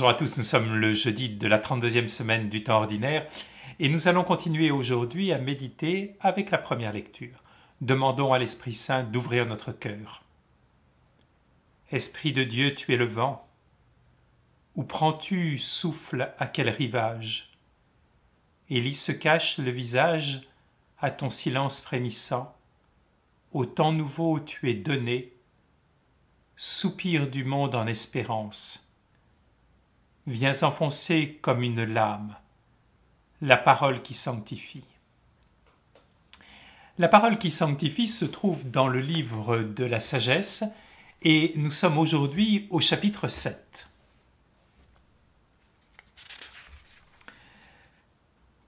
Bonjour à tous, nous sommes le jeudi de la 32e semaine du temps ordinaire et nous allons continuer aujourd'hui à méditer avec la première lecture. Demandons à l'Esprit Saint d'ouvrir notre cœur. Esprit de Dieu, tu es le vent. Où prends-tu souffle à quel rivage Élie se cache le visage à ton silence frémissant. Au temps nouveau tu es donné, soupir du monde en espérance vient s'enfoncer comme une lame, la parole qui sanctifie. La parole qui sanctifie se trouve dans le livre de la sagesse et nous sommes aujourd'hui au chapitre 7.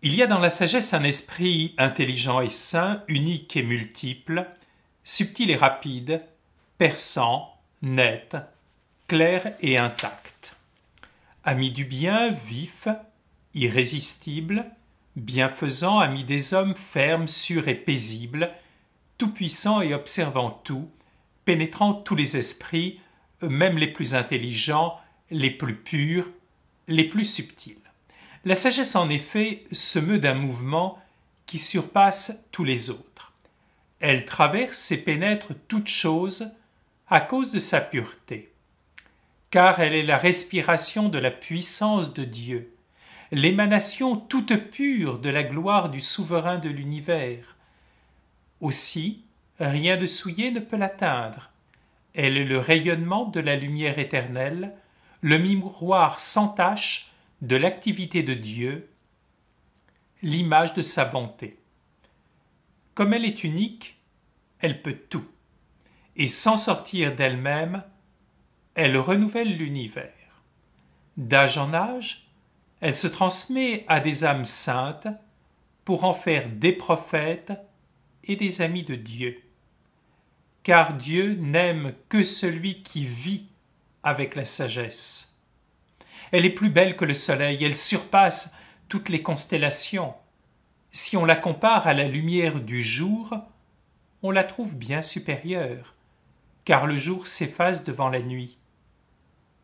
Il y a dans la sagesse un esprit intelligent et sain, unique et multiple, subtil et rapide, perçant, net, clair et intact ami du bien, vif, irrésistible, bienfaisant, ami des hommes, fermes, sûr et paisible, tout-puissant et observant tout, pénétrant tous les esprits, même les plus intelligents, les plus purs, les plus subtils. La sagesse, en effet, se meut d'un mouvement qui surpasse tous les autres. Elle traverse et pénètre toutes chose à cause de sa pureté car elle est la respiration de la puissance de Dieu, l'émanation toute pure de la gloire du souverain de l'univers. Aussi, rien de souillé ne peut l'atteindre. Elle est le rayonnement de la lumière éternelle, le miroir sans tache de l'activité de Dieu, l'image de sa bonté. Comme elle est unique, elle peut tout, et sans sortir d'elle-même, elle renouvelle l'univers. D'âge en âge, elle se transmet à des âmes saintes pour en faire des prophètes et des amis de Dieu. Car Dieu n'aime que celui qui vit avec la sagesse. Elle est plus belle que le soleil, elle surpasse toutes les constellations. Si on la compare à la lumière du jour, on la trouve bien supérieure, car le jour s'efface devant la nuit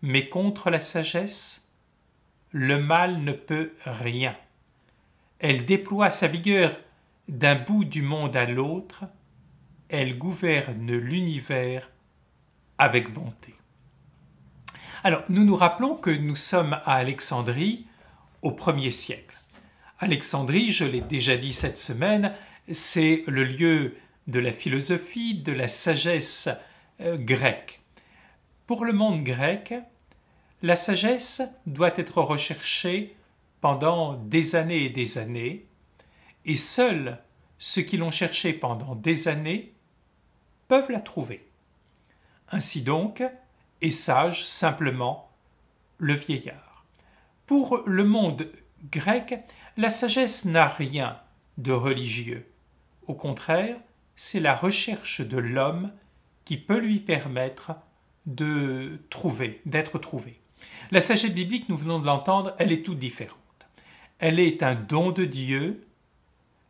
mais contre la sagesse, le mal ne peut rien. Elle déploie sa vigueur d'un bout du monde à l'autre, elle gouverne l'univers avec bonté. Alors, nous nous rappelons que nous sommes à Alexandrie au 1 siècle. Alexandrie, je l'ai déjà dit cette semaine, c'est le lieu de la philosophie, de la sagesse euh, grecque. Pour le monde grec, la sagesse doit être recherchée pendant des années et des années, et seuls ceux qui l'ont cherchée pendant des années peuvent la trouver. Ainsi donc, est sage simplement le vieillard. Pour le monde grec, la sagesse n'a rien de religieux. Au contraire, c'est la recherche de l'homme qui peut lui permettre de trouver, d'être trouvé. La sagesse biblique, nous venons de l'entendre, elle est toute différente. Elle est un don de Dieu,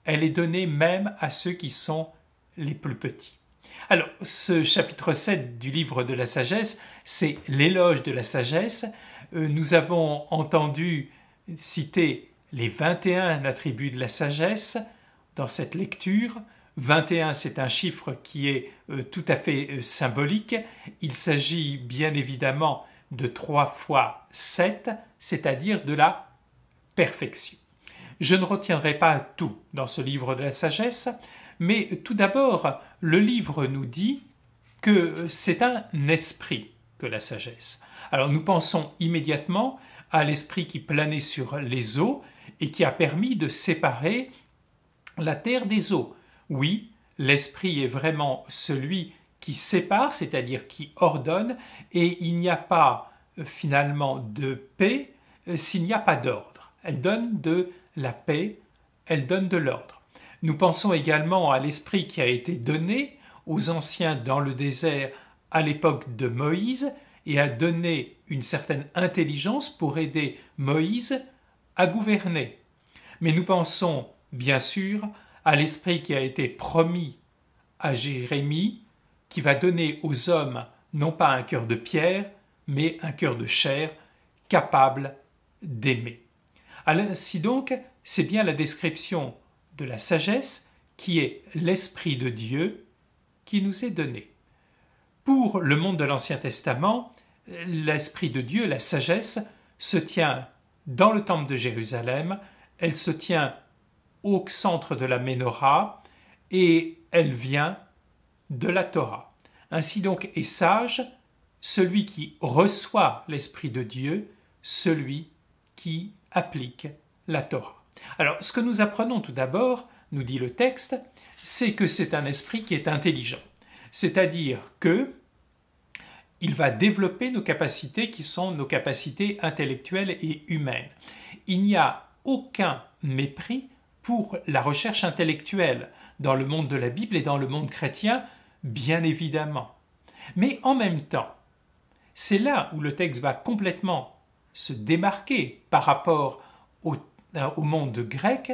elle est donnée même à ceux qui sont les plus petits. Alors, ce chapitre 7 du livre de la sagesse, c'est l'éloge de la sagesse. Euh, nous avons entendu citer les 21 attributs de la sagesse dans cette lecture. 21, c'est un chiffre qui est euh, tout à fait euh, symbolique. Il s'agit bien évidemment de 3 fois 7, c'est-à-dire de la perfection. Je ne retiendrai pas tout dans ce livre de la sagesse, mais tout d'abord, le livre nous dit que euh, c'est un esprit que la sagesse. Alors nous pensons immédiatement à l'esprit qui planait sur les eaux et qui a permis de séparer la terre des eaux. Oui, l'esprit est vraiment celui qui sépare, c'est-à-dire qui ordonne, et il n'y a pas euh, finalement de paix euh, s'il n'y a pas d'ordre. Elle donne de la paix, elle donne de l'ordre. Nous pensons également à l'esprit qui a été donné aux anciens dans le désert à l'époque de Moïse et a donné une certaine intelligence pour aider Moïse à gouverner. Mais nous pensons, bien sûr, à l'esprit qui a été promis à Jérémie, qui va donner aux hommes non pas un cœur de pierre, mais un cœur de chair, capable d'aimer. Ainsi donc, c'est bien la description de la sagesse qui est l'Esprit de Dieu qui nous est donné. Pour le monde de l'Ancien Testament, l'Esprit de Dieu, la sagesse, se tient dans le temple de Jérusalem, elle se tient au centre de la menorah et elle vient de la Torah. Ainsi donc est sage celui qui reçoit l'Esprit de Dieu, celui qui applique la Torah. Alors ce que nous apprenons tout d'abord, nous dit le texte, c'est que c'est un esprit qui est intelligent. C'est-à-dire que il va développer nos capacités qui sont nos capacités intellectuelles et humaines. Il n'y a aucun mépris pour la recherche intellectuelle dans le monde de la Bible et dans le monde chrétien, bien évidemment. Mais en même temps, c'est là où le texte va complètement se démarquer par rapport au, euh, monde grec,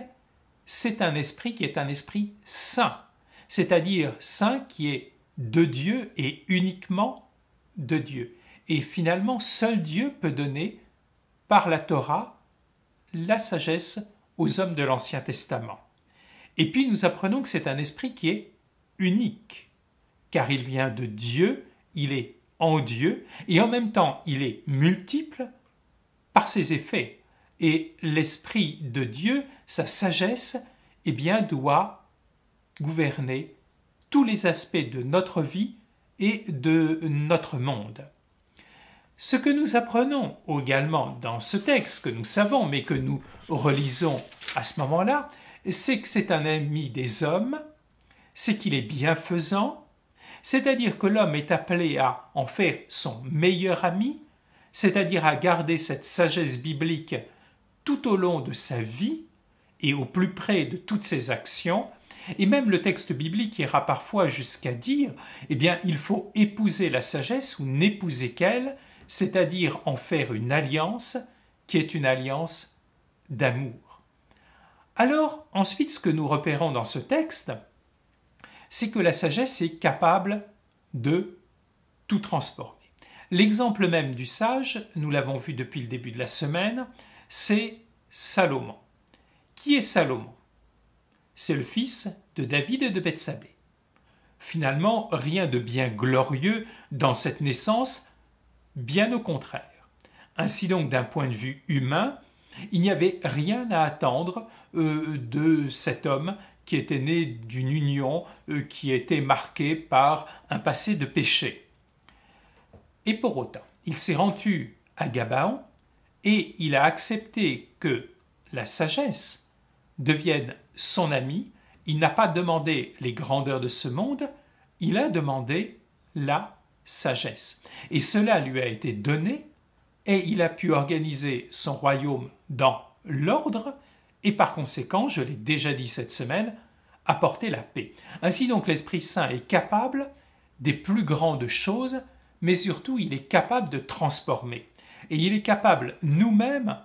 c'est un esprit qui est un esprit saint, c'est-à-dire saint qui est de Dieu et uniquement de Dieu. Et finalement, seul Dieu peut donner, par la Torah, la sagesse aux hommes de l'Ancien Testament. Et puis nous apprenons que c'est un esprit qui est unique, car il vient de Dieu, il est en Dieu, et en même temps il est multiple par ses effets. Et l'esprit de Dieu, sa sagesse, eh bien, doit gouverner tous les aspects de notre vie et de notre monde. Ce que nous apprenons également dans ce texte que nous savons mais que nous relisons à ce moment-là, c'est que c'est un ami des hommes, c'est qu'il est bienfaisant, c'est-à-dire que l'homme est appelé à en faire son meilleur ami, c'est-à-dire à garder cette sagesse biblique tout au long de sa vie et au plus près de toutes ses actions, et même le texte biblique ira parfois jusqu'à dire, eh bien, il faut épouser la sagesse ou n'épouser qu'elle, c'est-à-dire en faire une alliance qui est une alliance d'amour. Alors, ensuite, ce que nous repérons dans ce texte, c'est que la sagesse est capable de tout transformer. L'exemple même du sage, nous l'avons vu depuis le début de la semaine, c'est Salomon. Qui est Salomon C'est le fils de David et de Bethsabée. Finalement, rien de bien glorieux dans cette naissance Bien au contraire. Ainsi donc, d'un point de vue humain, il n'y avait rien à attendre euh, de cet homme qui était né d'une union euh, qui était marquée par un passé de péché. Et pour autant, il s'est rendu à Gabaon et il a accepté que la sagesse devienne son ami. Il n'a pas demandé les grandeurs de ce monde, il a demandé la sagesse. Et cela lui a été donné, et il a pu organiser son royaume dans l'ordre, et par conséquent, je l'ai déjà dit cette semaine, apporter la paix. Ainsi donc l'Esprit Saint est capable des plus grandes choses, mais surtout il est capable de transformer. Et il est capable nous-mêmes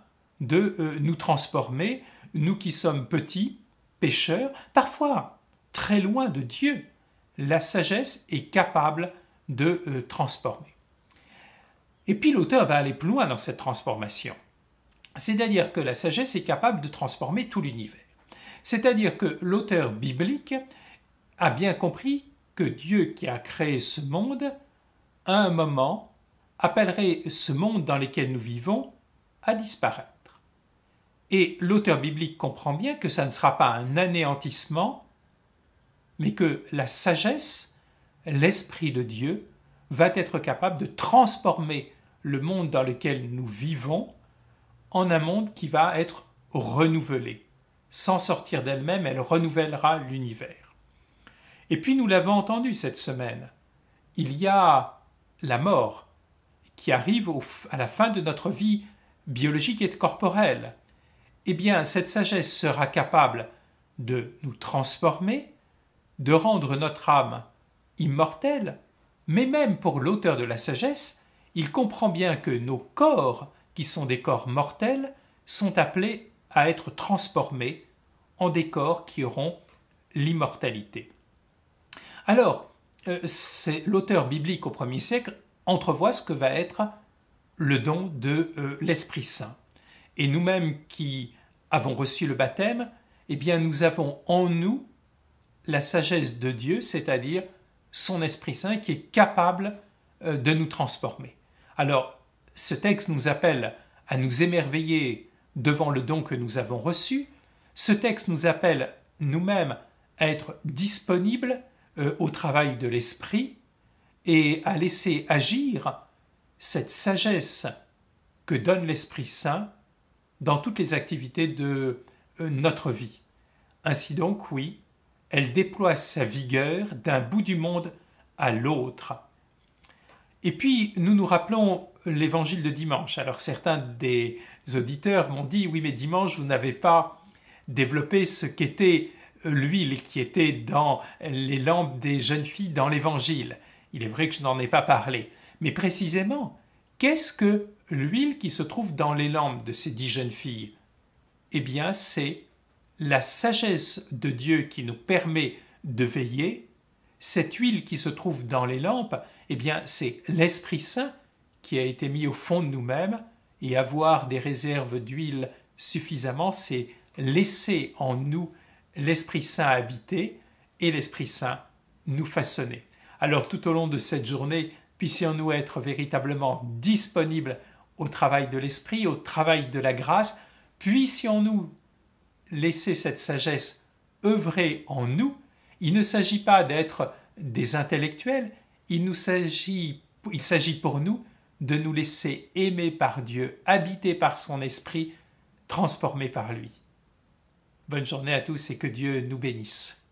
de euh, nous transformer, nous qui sommes petits, pécheurs, parfois très loin de Dieu. La sagesse est capable de euh, transformer. Et puis l'auteur va aller plus loin dans cette transformation. C'est-à-dire que la sagesse est capable de transformer tout l'univers. C'est-à-dire que l'auteur biblique a bien compris que Dieu qui a créé ce monde, à un moment, appellerait ce monde dans lequel nous vivons à disparaître. Et l'auteur biblique comprend bien que ça ne sera pas un anéantissement, mais que la sagesse l'Esprit de Dieu va être capable de transformer le monde dans lequel nous vivons en un monde qui va être renouvelé. Sans sortir d'elle-même, elle renouvellera l'univers. Et puis nous l'avons entendu cette semaine, il y a la mort qui arrive à la fin de notre vie biologique et corporelle. Eh bien, cette sagesse sera capable de nous transformer, de rendre notre âme immortel, mais même pour l'auteur de la sagesse, il comprend bien que nos corps, qui sont des corps mortels, sont appelés à être transformés en des corps qui auront l'immortalité. Alors, euh, c'est l'auteur biblique au premier siècle entrevoit ce que va être le don de euh, l'Esprit Saint. Et nous-mêmes qui avons reçu le baptême, eh bien nous avons en nous la sagesse de Dieu, c'est-à-dire son Esprit Saint qui est capable euh, de nous transformer. Alors, ce texte nous appelle à nous émerveiller devant le don que nous avons reçu. Ce texte nous appelle nous-mêmes à être disponibles euh, au travail de l'esprit et à laisser agir cette sagesse que donne l'Esprit Saint dans toutes les activités de euh, notre vie. Ainsi donc, oui, elle déploie sa vigueur d'un bout du monde à l'autre. Et puis, nous nous rappelons l'évangile de dimanche. Alors, certains des auditeurs m'ont dit, oui, mais dimanche, vous n'avez pas développé ce qu'était l'huile qui était dans les lampes des jeunes filles dans l'évangile. Il est vrai que je n'en ai pas parlé. Mais précisément, qu'est-ce que l'huile qui se trouve dans les lampes de ces dix jeunes filles Eh bien, c'est la sagesse de Dieu qui nous permet de veiller, cette huile qui se trouve dans les lampes, eh bien, c'est l'Esprit Saint qui a été mis au fond de nous-mêmes, et avoir des réserves d'huile suffisamment, c'est laisser en nous l'Esprit Saint habiter et l'Esprit Saint nous façonner. Alors tout au long de cette journée, puissions-nous être véritablement disponibles au travail de l'Esprit, au travail de la grâce, puissions-nous laisser cette sagesse œuvrer en nous, il ne s'agit pas d'être des intellectuels, il, nous s'agit, il s'agit pour nous de nous laisser aimer par Dieu, habiter par son esprit, transformé par lui. Bonne journée à tous et que Dieu nous bénisse.